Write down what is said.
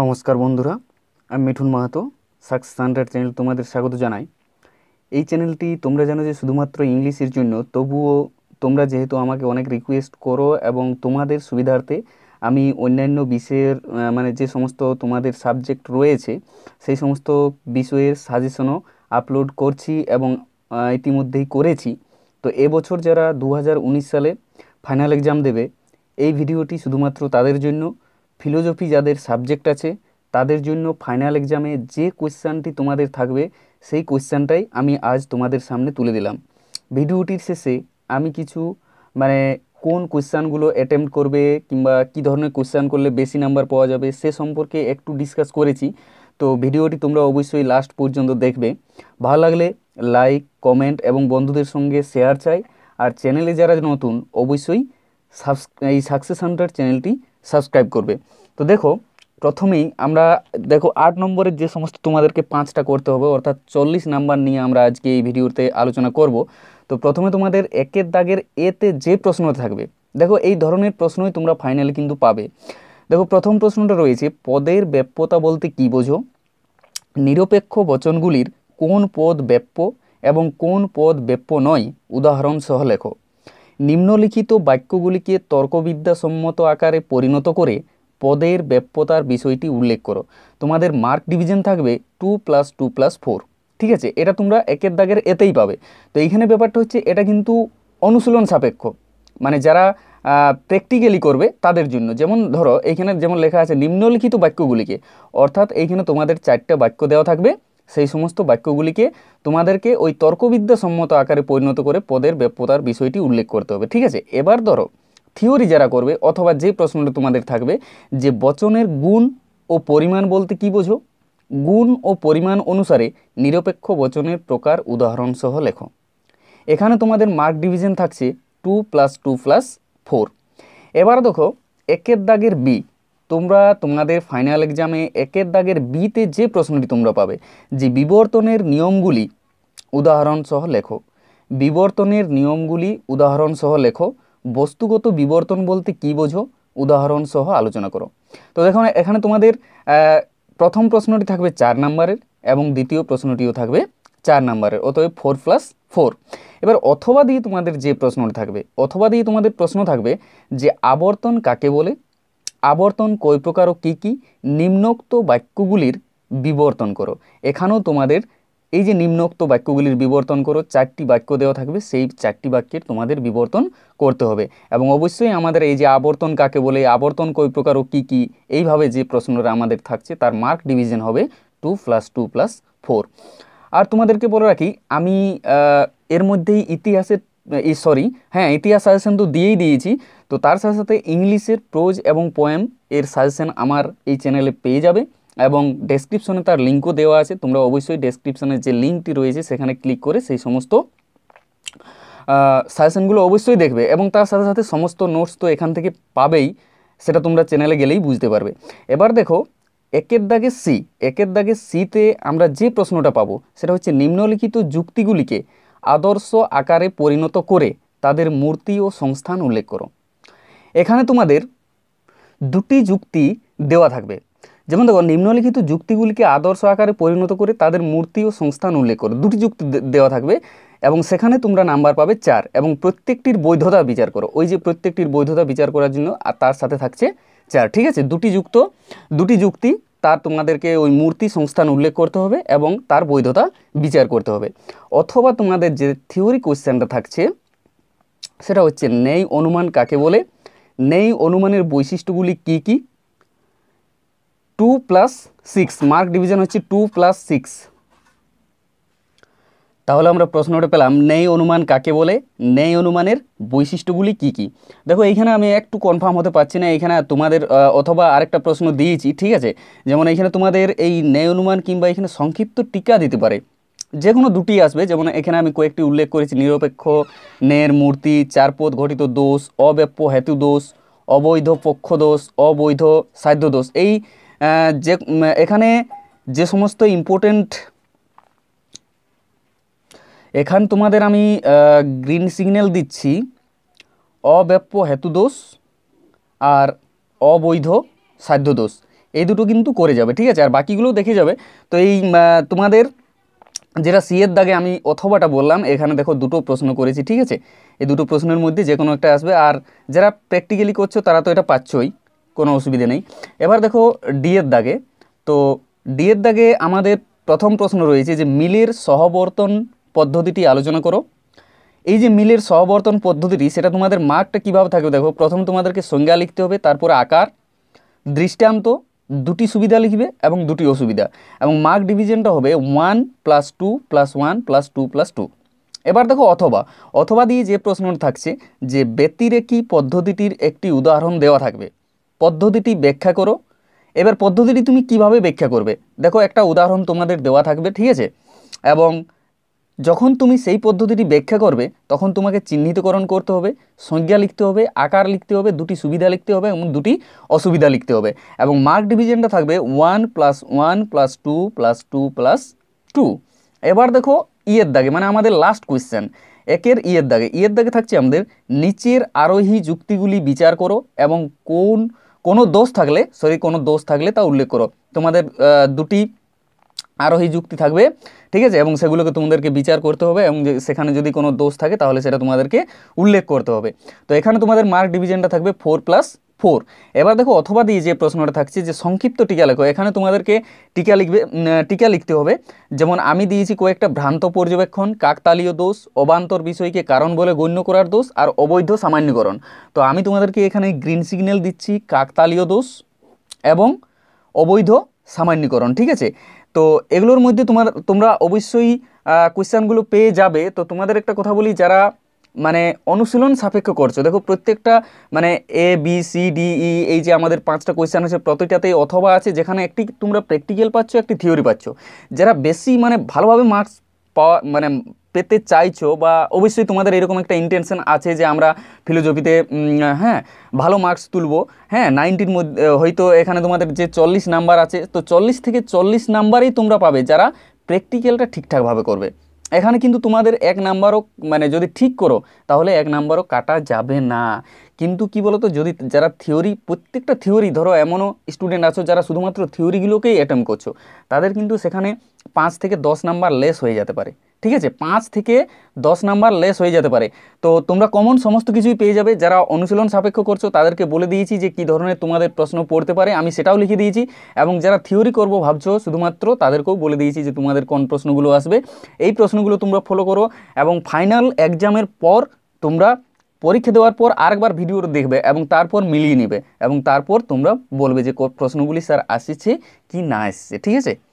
নমস্কার বন্ধুরা আমি Mithun Mahato success standard channel তোমাদের স্বাগত জানাই এই চ্যানেলটি তোমরা জানো যে শুধুমাত্র ইংলিশের জন্য তবুও তোমরা যেহেতু আমাকে অনেক রিকোয়েস্ট করো এবং তোমাদের সুবিধার্থে আমি অন্যান্য বিষয়ের মানে যে সমস্ত তোমাদের সাবজেক্ট রয়েছে সেই সমস্ত বিষয়ের সাজেশনও আপলোড করছি এবং ইতিমধ্যেই করেছি তো এবছর যারা দু সালে ফাইনাল এক্সাম দেবে এই ভিডিওটি শুধুমাত্র তাদের জন্য ফিলোজফি যাদের সাবজেক্ট আছে তাদের জন্য ফাইনাল এক্সামে যে কোয়েশ্চানটি তোমাদের থাকবে সেই কোয়েশ্চানটাই আমি আজ তোমাদের সামনে তুলে দিলাম ভিডিওটির শেষে আমি কিছু মানে কোন কোয়েশ্চানগুলো অ্যাটেম্প্ট করবে কিংবা কি ধরনের কোয়েশ্চান করলে বেশি নাম্বার পাওয়া যাবে সে সম্পর্কে একটু ডিসকাস করেছি তো ভিডিওটি তোমরা অবশ্যই লাস্ট পর্যন্ত দেখবে ভালো লাগলে লাইক কমেন্ট এবং বন্ধুদের সঙ্গে শেয়ার চাই আর চ্যানেলে যারা নতুন অবশ্যই এই সাকসেস হান্টার চ্যানেলটি সাবস্ক্রাইব করবে তো দেখো প্রথমেই আমরা দেখো আট নম্বরের যে সমস্ত তোমাদেরকে পাঁচটা করতে হবে অর্থাৎ চল্লিশ নাম্বার নিয়ে আমরা আজকে এই ভিডিওতে আলোচনা করব তো প্রথমে তোমাদের একের দাগের এতে যে প্রশ্ন থাকবে দেখো এই ধরনের প্রশ্নই তোমরা ফাইনালে কিন্তু পাবে দেখো প্রথম প্রশ্নটা রয়েছে পদের ব্যাপ্যতা বলতে কি বোঝো নিরপেক্ষ বচনগুলির কোন পদ ব্যাপ্য এবং কোন পদ ব্যাপ্য নয় উদাহরণ সহ লেখো নিম্নলিখিত বাক্যগুলিকে তর্কবিদ্যাসম্মত আকারে পরিণত করে পদের ব্যাপ্যতার বিষয়টি উল্লেখ করো তোমাদের মার্ক ডিভিশন থাকবে two plus two plus four ঠিক আছে এটা তোমরা একের দাগের এতেই পাবে তো এইখানে ব্যাপারটা হচ্ছে এটা কিন্তু অনুশীলন সাপেক্ষ মানে যারা প্র্যাকটিক্যালি করবে তাদের জন্য যেমন ধরো এইখানে যেমন লেখা আছে নিম্নলিখিত বাক্যগুলিকে অর্থাৎ এইখানে তোমাদের চারটে বাক্য দেওয়া থাকবে সেই সমস্ত বাক্যগুলিকে তোমাদেরকে ওই তর্কবিদ্যাসম্মত আকারে পরিণত করে পদের ব্যাপ্যতার বিষয়টি উল্লেখ করতে হবে ঠিক আছে এবার ধরো থিওরি যারা করবে অথবা যে প্রশ্নটা তোমাদের থাকবে যে বচনের গুণ ও পরিমাণ বলতে কি বোঝো গুণ ও পরিমাণ অনুসারে নিরপেক্ষ বচনের প্রকার উদাহরণসহ লেখো এখানে তোমাদের মার্ক ডিভিশন থাকছে two plus two plus four এবার দেখো একের দাগের বি তোমরা তোমাদের ফাইনাল এক্সামে একের দাগের বিতে যে প্রশ্নটি তোমরা পাবে যে বিবর্তনের নিয়মগুলি উদাহরণসহ লেখো বিবর্তনের নিয়মগুলি উদাহরণসহ লেখো বস্তুগত বিবর্তন বলতে কী বোঝো উদাহরণসহ আলোচনা করো তো দেখো এখানে তোমাদের প্রথম প্রশ্নটি থাকবে চার নাম্বারের এবং দ্বিতীয় প্রশ্নটিও থাকবে চার নাম্বারের অতএব ফোর প্লাস ফোর এবার অথবা দিয়ে তোমাদের যে প্রশ্নটি থাকবে অথবা দিয়ে তোমাদের প্রশ্ন থাকবে যে আবর্তন কাকে বলে আবর্তন কয় প্রকার ও কী কী নিম্নোক্ত বাক্যগুলির বিবর্তন করো এখানেও তোমাদের এই যে নিম্নোক্ত বাক্যগুলির বিবর্তন করো চারটি বাক্য দেওয়া থাকবে সেই চারটি বাক্যের তোমাদের বিবর্তন করতে হবে এবং অবশ্যই আমাদের এই যে আবর্তন কাকে বলে আবর্তন কয় প্রকার ও কী কী এইভাবে যে প্রশ্নটা আমাদের থাকছে তার মার্ক ডিভিশন হবে two plus two plus four আর তোমাদেরকে বলে রাখি আমি এর মধ্যেই ইতিহাসের এই সরি হ্যাঁ ইতিহাস সাজেশন তো দিয়েই দিয়েছি তো তার সাথে সাথে ইংলিশের প্রোজ এবং পোয়েম এর সাজেশন আমার এই চ্যানেলে পেয়ে যাবে এবং ডেসক্রিপশনে তার লিঙ্কও দেওয়া আছে তোমরা অবশ্যই ডেসক্রিপশনে যে লিঙ্কটি রয়েছে সেখানে ক্লিক করে সেই সমস্ত সাজেশনগুলো অবশ্যই দেখবে এবং তার সাথে সাথে সমস্ত নোটস তো এখান থেকে পাবেই সেটা তোমরা চ্যানেলে গেলেই বুঝতে পারবে এবার দেখো একের দাগে সি একের দাগে সিতে আমরা যে প্রশ্নটা পাবো সেটা হচ্ছে নিম্নলিখিত যুক্তিগুলিকে আদর্শ আকারে পরিণত করে তাদের মূর্তি ও সংস্থান উল্লেখ করো এখানে তোমাদের দুটি যুক্তি দেওয়া থাকবে যেমন দেখো নিম্নলিখিত যুক্তিগুলিকে আদর্শ আকারে পরিণত করে তাদের মূর্তি ও সংস্থান উল্লেখ করো দুটি যুক্তি দেওয়া থাকবে এবং সেখানে তোমরা নাম্বার পাবে চার এবং প্রত্যেকটির বৈধতা বিচার করো ওই যে প্রত্যেকটির বৈধতা বিচার করার জন্য আর তার সাথে থাকছে চার ঠিক আছে দুটি যুক্ত দুটি যুক্তি তার তোমাদেরকে ওই মূর্তি সংস্থান উল্লেখ করতে হবে এবং তার বৈধতা বিচার করতে হবে অথবা তোমাদের যে থিওরি কোয়েশ্চেনটা থাকছে সেটা হচ্ছে নেই অনুমান কাকে বলে নেই অনুমানের বৈশিষ্ট্যগুলি কি কি two plus six mark division হচ্ছে টু প্লাস সিক্স তাহলে আমরা প্রশ্নটা পেলাম ন্যায় অনুমান কাকে বলে ন্যায় অনুমানের বৈশিষ্ট্যগুলি কি কি দেখো এইখানে আমি একটু কনফার্ম হতে পারছি না এখানে তোমাদের অথবা আরেকটা প্রশ্ন দিয়েছি ঠিক আছে যেমন এখানে তোমাদের এই ন্যায় অনুমান কিংবা এখানে সংক্ষিপ্ত টিকা দিতে পারে যে কোনো দুটি আসবে যেমন এখানে আমি কয়েকটি উল্লেখ করেছি নিরপেক্ষ ন্যায়ের মূর্তি চারপথ ঘটিত দোষ অব্যাপ্য হেতু দোষ অবৈধ পক্ষ দোষ অবৈধ সাধ্য দোষ এই যে এখানে যে সমস্ত ইম্পর্টেন্ট এখান তোমাদের আমি গ্রিন সিগন্যাল দিচ্ছি অব্যাপ্য হেতুদোষ আর অবৈধ সাধ্যদোষ এই দুটো কিন্তু করে যাবে ঠিক আছে আর বাকিগুলো দেখে যাবে তো এই তোমাদের যেটা সিয়ের দাগে আমি অথবাটা বললাম এখানে দেখো দুটো প্রশ্ন করেছি ঠিক আছে এই দুটো প্রশ্নের মধ্যে যে কোনো একটা আসবে আর যারা প্র্যাকটিক্যালি করছো তারা তো এটা পাচ্ছই কোনো অসুবিধে নেই এবার দেখো ডিয়ের দাগে তো ডিয়ের দাগে আমাদের প্রথম প্রশ্ন রয়েছে যে মিলের সহবর্তন পদ্ধতিটি আলোচনা করো এই যে মিলের সহবর্তন পদ্ধতিটি সেটা তোমাদের মার্কটা কীভাবে থাকবে দেখো প্রথম তোমাদেরকে সংজ্ঞা লিখতে হবে তারপর আকার দৃষ্টান্ত দুটি সুবিধা লিখবে এবং দুটি অসুবিধা এবং মার্ক ডিভিশনটা হবে one plus two plus one plus two plus two এবার দেখো অথবা অথবা দিয়ে যে প্রশ্নটা থাকছে যে ব্যতিরেকি পদ্ধতিটির একটি উদাহরণ দেওয়া থাকবে পদ্ধতিটি ব্যাখ্যা করো এবার পদ্ধতিটি তুমি কিভাবে ব্যাখ্যা করবে দেখো একটা উদাহরণ তোমাদের দেওয়া থাকবে ঠিক আছে এবং যখন তুমি সেই পদ্ধতিটি ব্যাখ্যা করবে তখন তোমাকে চিহ্নিতকরণ করতে হবে সংজ্ঞা লিখতে হবে আকার লিখতে হবে দুটি সুবিধা লিখতে হবে এবং দুটি অসুবিধা লিখতে হবে এবং মার্ক ডিভিশনটা থাকবে one plus one plus two plus two plus two এবার দেখো ইয়ের e দাগে মানে আমাদের লাস্ট কোয়েশ্চেন একের ইয়ের e দাগে ইয়ের e দাগে থাকছে আমাদের নিচের আরোহী যুক্তিগুলি বিচার করো এবং কোন কোনো দোষ থাকলে সরি কোনো দোষ থাকলে তা উল্লেখ করো তোমাদের দুটি আরোহী যুক্তি থাকবে ঠিক আছে এবং সেগুলোকে তোমাদেরকে বিচার করতে হবে এবং সেখানে যদি কোনো দোষ থাকে তাহলে সেটা তোমাদেরকে উল্লেখ করতে হবে তো এখানে তোমাদের মার্ক ডিভিশনটা থাকবে ফোর প্লাস ফোর এবার দেখো অথবা দিয়ে যে প্রশ্নটা থাকছে যে সংক্ষিপ্ত টিকা লেখো এখানে তোমাদেরকে টিকা লিখবে টিকা লিখতে হবে যেমন আমি দিয়েছি কয়েকটা ভ্রান্ত পর্যবেক্ষণ কাকতালীয় দোষ অবান্তর বিষয়কে কারণ বলে গণ্য করার দোষ আর অবৈধ সামান্যকরণ তো আমি তোমাদেরকে এখানে গ্রিন সিগন্যাল দিচ্ছি কাকতালীয় দোষ এবং অবৈধ সামান্যকরণ ঠিক আছে তো এগুলোর মধ্যে তোমার তোমরা অবশ্যই কোয়েশ্চানগুলো পেয়ে যাবে তো তোমাদের একটা কথা বলি যারা মানে অনুশীলন সাপেক্ষ করছো দেখো প্রত্যেকটা মানে A B C D E এই যে আমাদের পাঁচটা কোয়েশ্চান আছে প্রতিটাতেই অথবা আছে যেখানে একটি তোমরা প্র্যাকটিক্যাল পাচ্ছ একটি থিওরি পাচ্ছ যারা বেশি মানে ভালোভাবে মার্কস পাওয়া মানে পেতে চাইছো বা অবশ্যই তোমাদের এরকম একটা ইন্টেনশন আছে যে আমরা ফিলোজফিতে হ্যাঁ ভালো মার্কস তুলবো হ্যাঁ নাইনটির মধ্যে হয়তো এখানে তোমাদের যে চল্লিশ নাম্বার আছে তো চল্লিশ থেকে চল্লিশ নাম্বারেই তোমরা পাবে যারা প্র্যাকটিক্যালটা ঠিকঠাকভাবে করবে এখানে কিন্তু তোমাদের এক নাম্বারও মানে যদি ঠিক করো তাহলে এক নাম্বারও কাটা যাবে না কিন্তু কি বলতো যদি যারা থিওরি প্রত্যেকটা থিওরি ধরো এমনও স্টুডেন্ট আছো যারা শুধুমাত্র থিওরিগুলোকেই অ্যাটেম্প করছো তাদের কিন্তু সেখানে পাঁচ থেকে দশ নাম্বার লেস হয়ে যেতে পারে ঠিক আছে পাঁচ থেকে দশ নাম্বার লেস হয়ে যেতে পারে তো তোমরা কমন সমস্ত কিছুই পেয়ে যাবে যারা অনুশীলন সাপেক্ষ করছো তাদেরকে বলে দিয়েছি যে কি ধরনের তোমাদের প্রশ্ন পড়তে পারে আমি সেটাও লিখে দিয়েছি এবং যারা থিওরি করব ভাবছো শুধুমাত্র তাদেরকেও বলে দিয়েছি যে তোমাদের কোন প্রশ্নগুলো আসবে এই প্রশ্নগুলো তোমরা ফলো করো এবং ফাইনাল এক্সামের পর তোমরা পরীক্ষা দেওয়ার পর আরেকবার ভিডিও দেখবে এবং তারপর মিলিয়ে নেবে এবং তারপর তোমরা বলবে যে প্রশ্নগুলি স্যার আসছে কি না আসছে ঠিক আছে